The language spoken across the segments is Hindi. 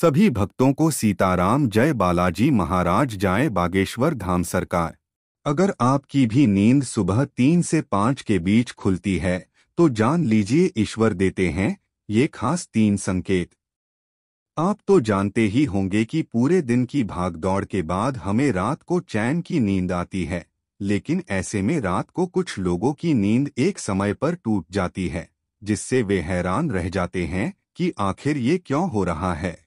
सभी भक्तों को सीताराम जय बालाजी महाराज जाए बागेश्वर धाम सरकार अगर आपकी भी नींद सुबह तीन से पाँच के बीच खुलती है तो जान लीजिए ईश्वर देते हैं ये खास तीन संकेत आप तो जानते ही होंगे कि पूरे दिन की भागदौड़ के बाद हमें रात को चैन की नींद आती है लेकिन ऐसे में रात को कुछ लोगों की नींद एक समय पर टूट जाती है जिससे वे हैरान रह जाते हैं कि आखिर ये क्यों हो रहा है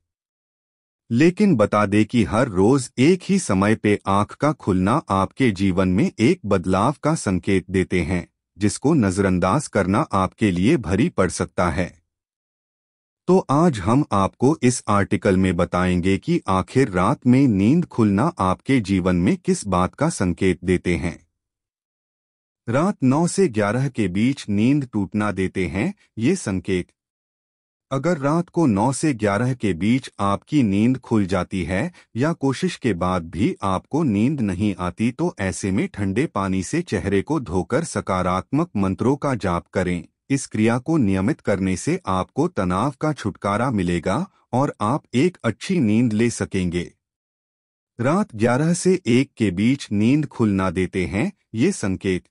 लेकिन बता दे कि हर रोज एक ही समय पे आंख का खुलना आपके जीवन में एक बदलाव का संकेत देते हैं जिसको नजरअंदाज करना आपके लिए भरी पड़ सकता है तो आज हम आपको इस आर्टिकल में बताएंगे कि आखिर रात में नींद खुलना आपके जीवन में किस बात का संकेत देते हैं रात 9 से 11 के बीच नींद टूटना देते हैं ये संकेत अगर रात को 9 से 11 के बीच आपकी नींद खुल जाती है या कोशिश के बाद भी आपको नींद नहीं आती तो ऐसे में ठंडे पानी से चेहरे को धोकर सकारात्मक मंत्रों का जाप करें इस क्रिया को नियमित करने से आपको तनाव का छुटकारा मिलेगा और आप एक अच्छी नींद ले सकेंगे रात 11 से 1 के बीच नींद खुलना देते हैं ये संकेत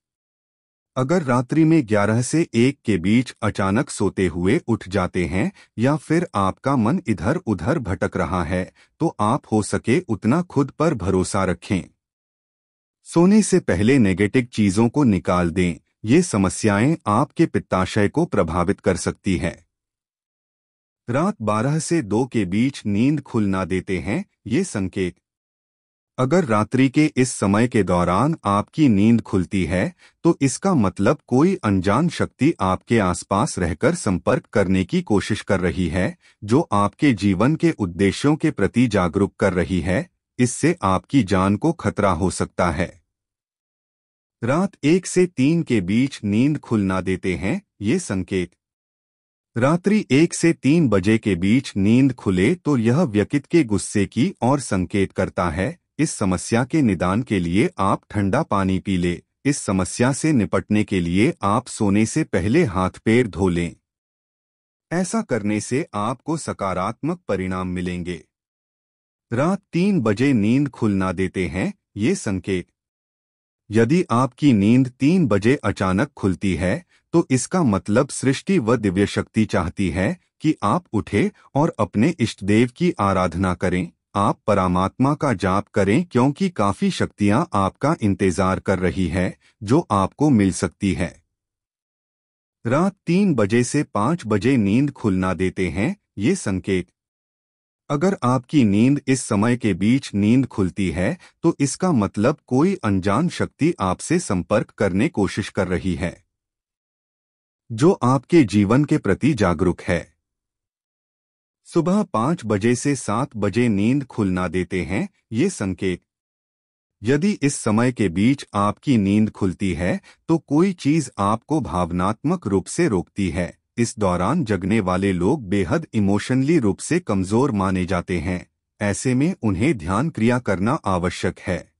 अगर रात्रि में 11 से 1 के बीच अचानक सोते हुए उठ जाते हैं या फिर आपका मन इधर उधर भटक रहा है तो आप हो सके उतना खुद पर भरोसा रखें सोने से पहले नेगेटिव चीजों को निकाल दें ये समस्याएं आपके पित्ताशय को प्रभावित कर सकती हैं रात 12 से 2 के बीच नींद खुलना देते हैं ये संकेत अगर रात्रि के इस समय के दौरान आपकी नींद खुलती है तो इसका मतलब कोई अनजान शक्ति आपके आसपास रहकर संपर्क करने की कोशिश कर रही है जो आपके जीवन के उद्देश्यों के प्रति जागरूक कर रही है इससे आपकी जान को खतरा हो सकता है रात एक से तीन के बीच नींद खुलना देते हैं ये संकेत रात्रि एक से तीन बजे के बीच नींद खुले तो यह व्यक्ति के गुस्से की और संकेत करता है इस समस्या के निदान के लिए आप ठंडा पानी पी लें इस समस्या से निपटने के लिए आप सोने से पहले हाथ पैर धो लें ऐसा करने से आपको सकारात्मक परिणाम मिलेंगे रात तीन बजे नींद खुलना देते हैं ये संकेत यदि आपकी नींद तीन बजे अचानक खुलती है तो इसका मतलब सृष्टि व दिव्य शक्ति चाहती है कि आप उठे और अपने इष्टदेव की आराधना करें आप परमात्मा का जाप करें क्योंकि काफी शक्तियां आपका इंतजार कर रही है जो आपको मिल सकती है रात तीन बजे से पांच बजे नींद खुलना देते हैं ये संकेत अगर आपकी नींद इस समय के बीच नींद खुलती है तो इसका मतलब कोई अनजान शक्ति आपसे संपर्क करने कोशिश कर रही है जो आपके जीवन के प्रति जागरूक है सुबह पाँच बजे से सात बजे नींद खुलना देते हैं ये संकेत यदि इस समय के बीच आपकी नींद खुलती है तो कोई चीज आपको भावनात्मक रूप से रोकती है इस दौरान जगने वाले लोग बेहद इमोशनली रूप से कमजोर माने जाते हैं ऐसे में उन्हें ध्यान क्रिया करना आवश्यक है